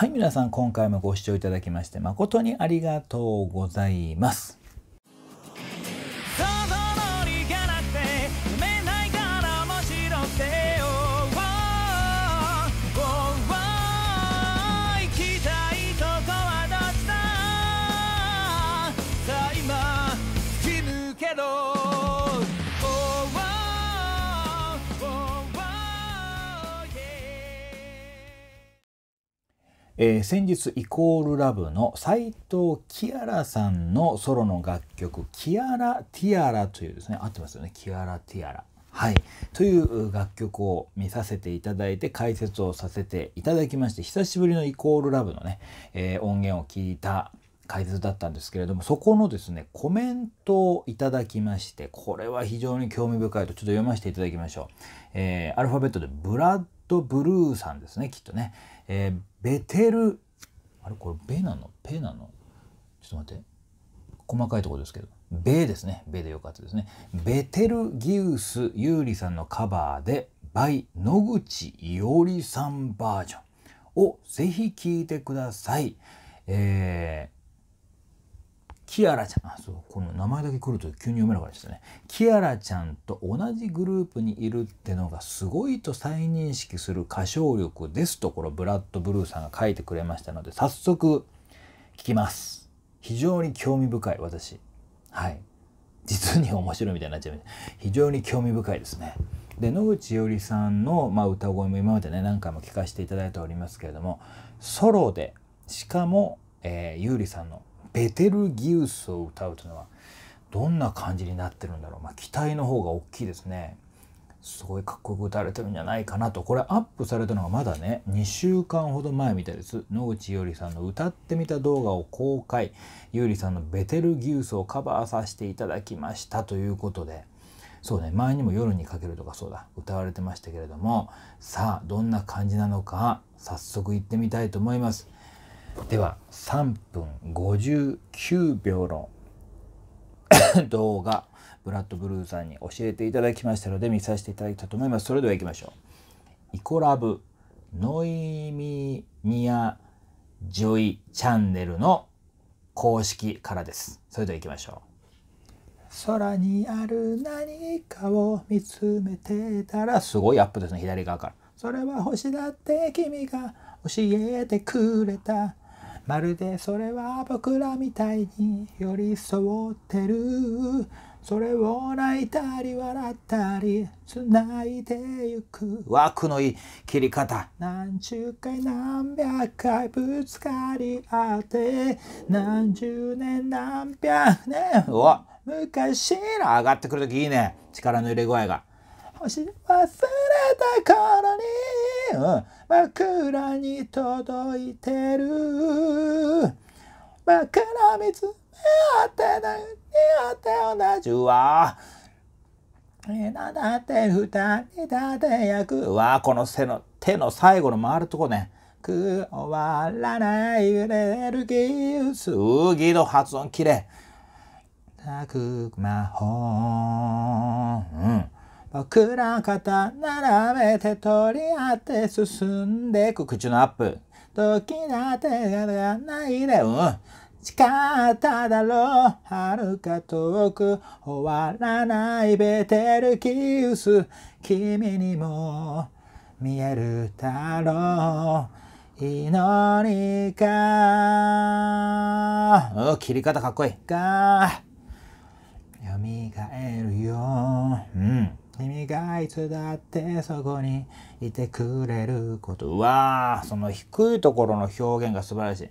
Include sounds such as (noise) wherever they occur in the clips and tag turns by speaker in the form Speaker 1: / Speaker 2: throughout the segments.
Speaker 1: はい、皆さん今回もご視聴いただきまして誠にありがとうございます。えー、先日イコールラブの斎藤キアラさんのソロの楽曲「キアラ・ティアラ」というですね合ってますよね「キアラ・ティアラ」はいという楽曲を見させていただいて解説をさせていただきまして久しぶりのイコールラブのね、えー、音源を聞いた解説だったんですけれどもそこのですねコメントをいただきましてこれは非常に興味深いとちょっと読ませていただきましょう、えー、アルファベットでブラッド・ブルーさんですねきっとね、えー、ベテルあれこれベなのペなのちょっと待って細かいところですけどベですねベでよかったですねベテルギウス優里さんのカバーで by 野口伊織さんバージョンをぜひ聴いてください。えーキアラちゃん、あ、そう、この名前だけ来ると急に読めなかったですね。キアラちゃんと同じグループにいるってのがすごいと再認識する歌唱力ですと、このブラッド・ブルーさんが書いてくれましたので、早速聞きます。非常に興味深い、私。はい。実に面白いみたいになっちゃいました。非常に興味深いですね。で野口伊織さんの、まあ、歌声も今までね何回も聞かせていただいておりますけれどもソロでしかも、えー、ゆうりさんのベテルギウスを歌うというのはどんな感じになってるんだろう、まあ、期待の方が大きいですねすごいかっこよく歌われてるんじゃないかなとこれアップされたのがまだね2週間ほど前みたいです野口優里さんの歌ってみた動画を公開優里さんの「ベテルギウス」をカバーさせていただきましたということでそうね前にも「夜にかける」とかそうだ歌われてましたけれどもさあどんな感じなのか早速行ってみたいと思います。では3分59秒の (laughs) 動画ブラッド・ブルーさんに教えていただきましたので見させていただきたいと思いますそれでは行きましょうイコラブノイミニアジョイチャンネルの公式からですそれでは行きましょう空にある何かを見つめてたらすごいアップですね左側からそれは星だって君が教えてくれたまるでそれは僕らみたいに寄り添ってるそれを泣いたり笑ったり繋いでゆく枠のいい切り方何十回何百回ぶつかり合って何十年何百年を昔の上がってくるときいいね力の入れ具合が星忘れた頃によ枕に届いてる枕見つめ合ってなにあって同じわなんだって二人だって役わこの背の手の最後の回るとこねくわらない揺れるギウスぎの発音きれいたくまほうん僕ら肩並べて取り合って進んでいく口のアップ。時なてがないで、うん。誓っただろう。遥か遠く終わらないベテルキウス。君にも見えるだろう。祈りか。うん、切り方かっこいい。が、蘇るよ。うん。君がいつだってそこにいてくれることうわその低いところの表現が素晴らしい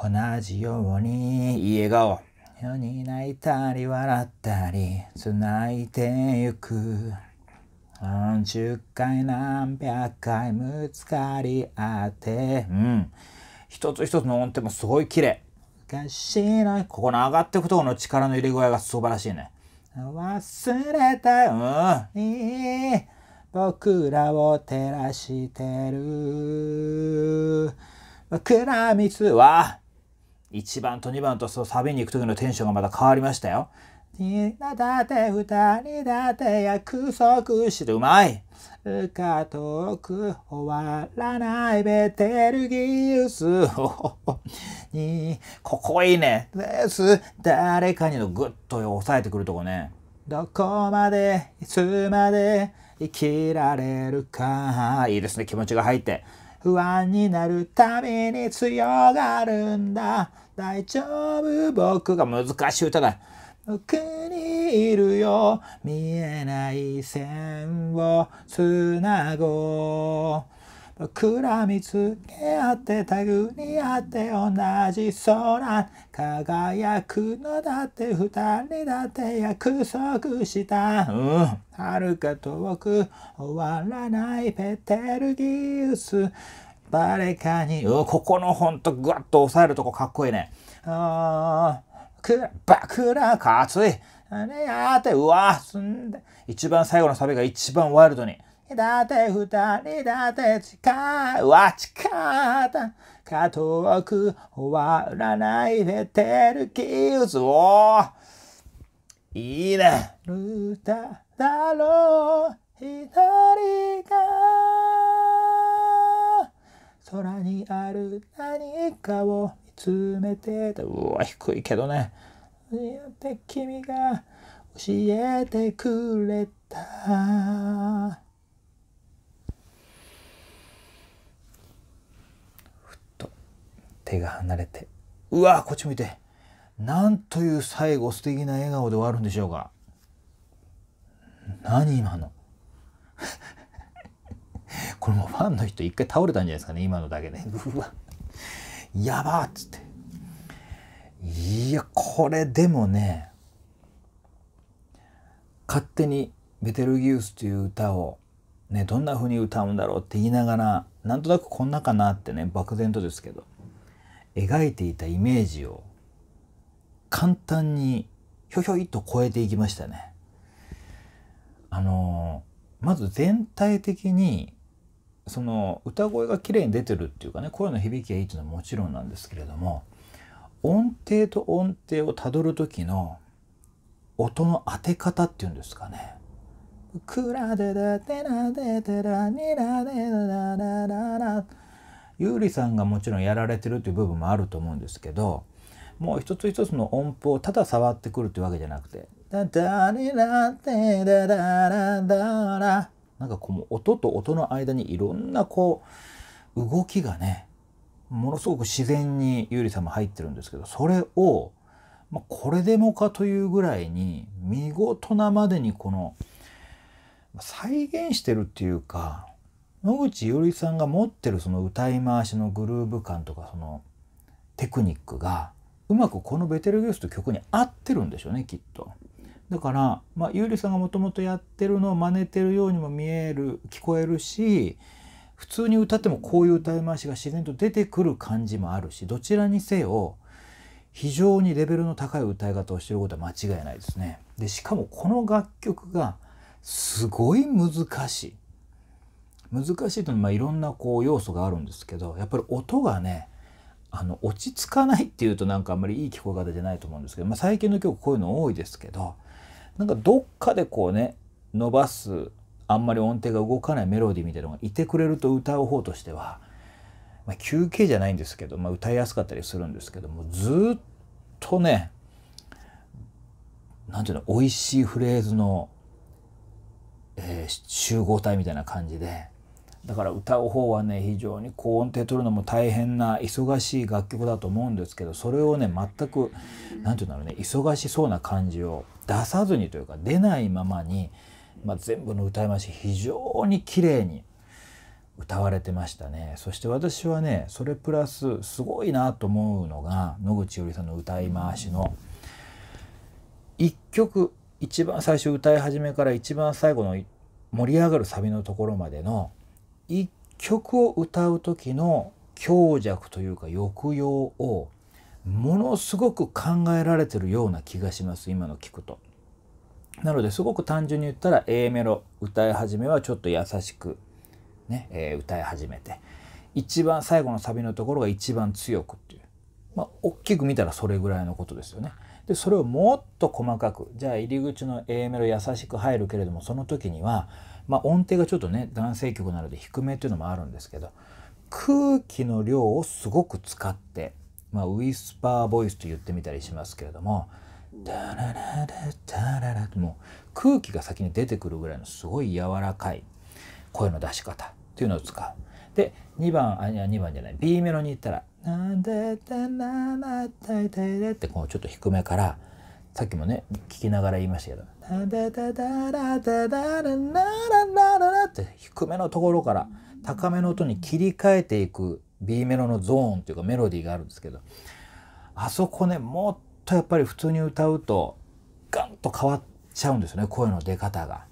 Speaker 1: 同じようにいい笑顔世に泣いたり笑ったり繋いでゆく何十回何百回ぶつかり合ってうん一つ一つの音程もすごい綺麗昔のここの上がっていくとこの力の入れ具合が素晴らしいね忘れたよ、えー、僕らを照らしてる僕ら蜜は1番と2番とそうサビに行く時のテンションがまた変わりましたよみんなだって二人だって約束してうまいか遠く終わらないベテルギウス (laughs) にここいいねです誰かにのグッと押さえてくるとこねどこまでいつまで生きられるかいいですね気持ちが入って不安になるために強がるんだ大丈夫僕が難しい歌だ奥にいるよ見えない線をつなごう僕ら見つけ合ってタグにあって同じ空輝くのだって二人だって約束したうん、か遠く終わらないペテルギウス誰かに、うん、ここのほんとグワッと押さえるとこかっこいいねあく、らか熱い。あれやって、うわすんで。一番最後のサビが一番ワイルドに。だって二人だって近い。わ、近かった。か遠く終わらないでてるキーズ。おーいいね。歌だろう、一人が。空にある何かを詰めててうわ低いけどねで君が教えてくれたふっと手が離れてうわこっち向いてなんという最後素敵な笑顔で終わるんでしょうか何今の (laughs) これもファンの人一回倒れたんじゃないですかね今のだけで、ね、うわやばっつっていやこれでもね勝手に「ベテルギウス」という歌を、ね、どんな風に歌うんだろうって言いながらなんとなくこんなかなってね漠然とですけど描いていたイメージを簡単にひょひょいと超えていきましたね。あのまず全体的にその歌声が綺麗に出てるっていうかね声の響きがいいっていうのはもちろんなんですけれども音程と音程をたどる時の音の当て方っていうんですかね。クラデラテラデテラニラデララララゆうりさんがもちろんやられてるっていう部分もあると思うんですけどもう一つ一つの音符をただ触ってくるっていうわけじゃなくて「ダダニラテラララララ」なんかこの音と音の間にいろんなこう動きがねものすごく自然に優里さんも入ってるんですけどそれを、まあ、これでもかというぐらいに見事なまでにこの再現してるっていうか野口優里さんが持ってるその歌い回しのグルーヴ感とかそのテクニックがうまくこの「ベテルギウス」という曲に合ってるんでしょうねきっと。だから、まあ、ゆうりさんがもともとやってるのを真似てるようにも見える聞こえるし普通に歌ってもこういう歌い回しが自然と出てくる感じもあるしどちらにせよ非常にレベルの高い歌い方をしてることは間違いないですね。でしかもこの楽曲がすごい難しい。難しいというのはまいろんなこう要素があるんですけどやっぱり音がねあの落ち着かないっていうとなんかあんまりいい聞こえ方じゃないと思うんですけど、まあ、最近の曲こういうの多いですけどなんかどっかでこうね伸ばすあんまり音程が動かないメロディーみたいなのがいてくれると歌う方としては、まあ、休憩じゃないんですけど、まあ、歌いやすかったりするんですけどもずっとね何ていうの美味しいフレーズの、えー、集合体みたいな感じでだから歌う方はね非常に高音程取るのも大変な忙しい楽曲だと思うんですけどそれをね全く何て言うんだろうね忙しそうな感じを出さずにというか出ないままに、まあ、全部の歌い回し非常に綺麗に歌われてましたねそして私はねそれプラスすごいなと思うのが野口よりさんの歌い回しの1曲一番最初歌い始めから一番最後の盛り上がるサビのところまでの「一曲を歌う時の強弱というか抑揚をものすごく考えられてるような気がします今の聞くと。なのですごく単純に言ったら A メロ歌い始めはちょっと優しくね、えー、歌い始めて一番最後のサビのところが一番強くっていうまあ大きく見たらそれぐらいのことですよね。でそれをもっと細かくじゃあ入り口の A メロ優しく入るけれどもその時には「まあ、音程がちょっとね男性曲なので低めというのもあるんですけど空気の量をすごく使って、まあ、ウィスパーボイスと言ってみたりしますけれども空気が先に出てくるぐらいのすごい柔らかい声の出し方というのを使う。で2番あ2番じゃない B メロに行ったら「なんでだならたいて」ってこうちょっと低めから「さっきもね、聞きながら言いましたけど、ダダダダダダダダダダって低めのところから高めの音に切り替えていく B メロのゾーンっていうかメロディーがあるんですけど、あそこね、もっとやっぱり普通に歌うと、ガンと変わっちゃうんですよね、声の出方が。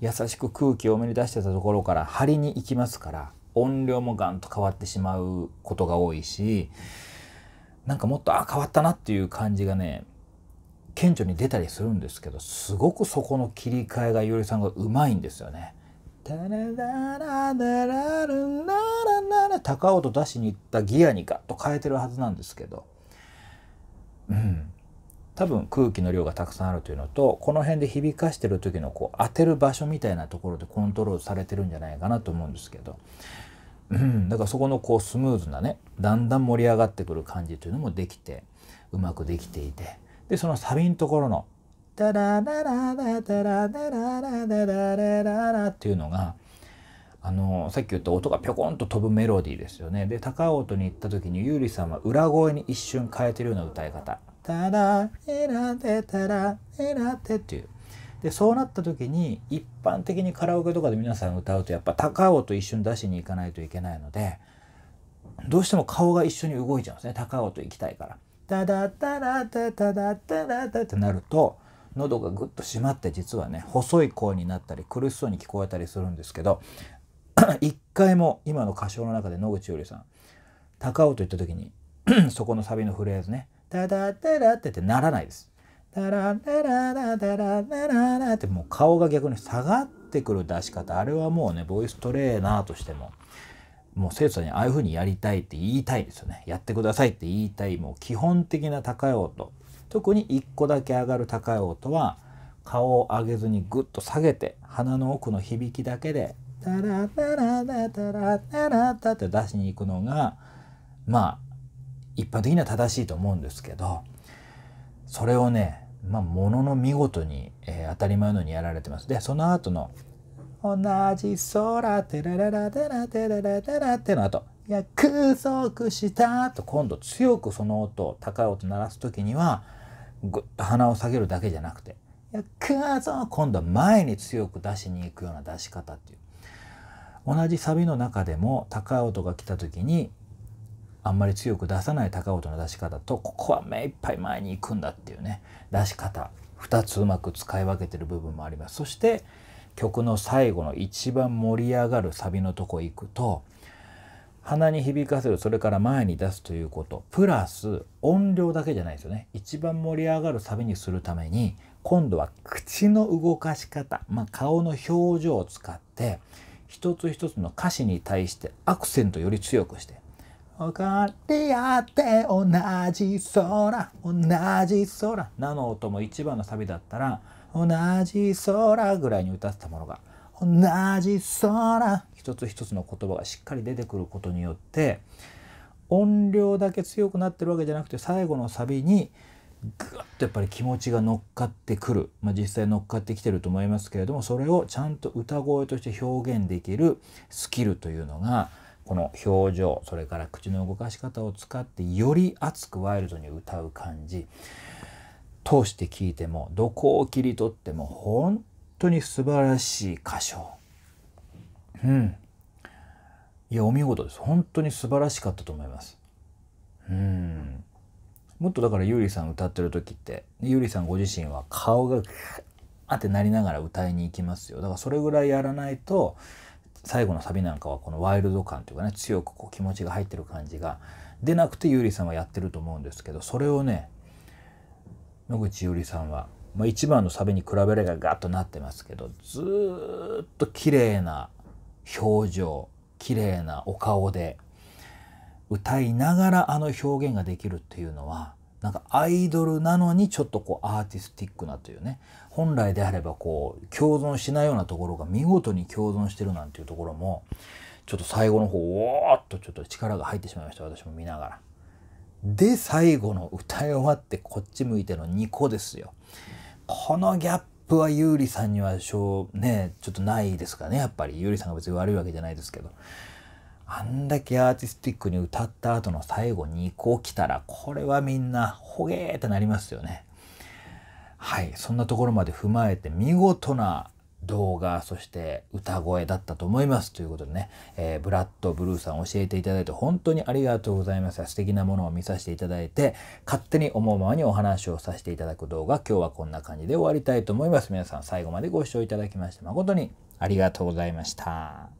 Speaker 1: 優しく空気を目に出してたところから張りに行きますから音量もガンと変わってしまうことが多いしなんかもっとあ変わったなっていう感じがね顕著に出たりするんですけどすごくそこの切り替えがいおりさんがうまいんですよね。高音出しに行ったギアにガッと変えてるはずなんですけど、うん、多分空気の量がたくさんあるというのとこの辺で響かしてる時のこう当てる場所みたいなところでコントロールされてるんじゃないかなと思うんですけど、うん、だからそこのこうスムーズなねだんだん盛り上がってくる感じというのもできてうまくできていてで、そのサビのところの、タラララダタラララダダラララっていうのが、あの、さっき言った音がぴょこんと飛ぶメロディーですよね。で、高音に行った時に、ゆうりさんは裏声に一瞬変えてるような歌い方。タラ、エラテ、タラ、エラテっていう。で、そうなった時に、一般的にカラオケとかで皆さん歌うと、やっぱ高音一瞬出しに行かないといけないので、どうしても顔が一緒に動いちゃうんですね。高音行きたいから。タダタラタタダタラタってなると喉がぐっと締まって実はね細い声になったり苦しそうに聞こえたりするんですけど (clears throat) 一回も今の歌唱の中で野口優里さん高尾と言った時に (clears throat) そこのサビのフレーズね「タダタラ」ってってならないです。タラタラタタラタララってもう顔が逆に下がってくる出し方あれはもうねボイストレーナーとしてももう生徒さんにああいうふうにやりたいって言いたいですよねやってくださいって言いたいもう基本的な高い音特に1個だけ上がる高い音は顔を上げずにぐっと下げて鼻の奥の響きだけで「タラタラタタラタラタ」って出しに行くのがまあ一般的には正しいと思うんですけどそれをねまあ、ものの見事に、えー、当たり前のようにやられてます。でその後の同じ空、テららラらラらららテっての後、約束したと今度強くその音、高い音鳴らす時には、ぐっと鼻を下げるだけじゃなくて、約束今度は前に強く出しに行くような出し方っていう。同じサビの中でも高い音が来た時に、あんまり強く出さない高い音の出し方と、ここは目いっぱい前に行くんだっていうね、出し方。2つうまく使い分けてる部分もあります。そして、曲の最後の一番盛り上がるサビのとこ行くと鼻に響かせるそれから前に出すということプラス音量だけじゃないですよね一番盛り上がるサビにするために今度は口の動かし方、まあ、顔の表情を使って一つ一つの歌詞に対してアクセントより強くして「分かり合って同じ空同じ空」なの音も一番のサビだったら「同じ空ぐらいに歌ってたものが同じ空一つ一つの言葉がしっかり出てくることによって音量だけ強くなってるわけじゃなくて最後のサビにグッとやっぱり気持ちが乗っかってくる、まあ、実際乗っかってきてると思いますけれどもそれをちゃんと歌声として表現できるスキルというのがこの表情それから口の動かし方を使ってより熱くワイルドに歌う感じ通して聞いてもどこを切り取っても本当に素晴らしい歌唱。うん。いや、お見事です。本当に素晴らしかったと思います。うん。もっとだからゆうりさん歌ってる時ってゆうりさんご自身は顔があってなりながら歌いに行きますよだからそれぐらいやらないと最後のサビなんかはこのワイルド感というかね強くこう気持ちが入ってる感じが出なくてゆうりさんはやってると思うんですけどそれをね野口優里さんは、まあ、1番のサビに比べればガッとなってますけどずっと綺麗な表情綺麗なお顔で歌いながらあの表現ができるっていうのはなんかアイドルなのにちょっとこうアーティスティックなというね本来であればこう共存しないようなところが見事に共存してるなんていうところもちょっと最後の方おーっとちょっと力が入ってしまいました私も見ながら。で最後の歌い終わってこっち向いての2個ですよ。このギャップは優里さんにはしょうねちょっとないですかねやっぱり優里さんが別に悪いわけじゃないですけど。あんだけアーティスティックに歌った後の最後に個来たらこれはみんなほげーってなりますよね。はいそんなところまで踏まえて見事な動画、そして歌声だったと思います。ということでね、えー、ブラッド・ブルーさん教えていただいて本当にありがとうございます。素敵なものを見させていただいて、勝手に思うままにお話をさせていただく動画、今日はこんな感じで終わりたいと思います。皆さん最後までご視聴いただきまして誠にありがとうございました。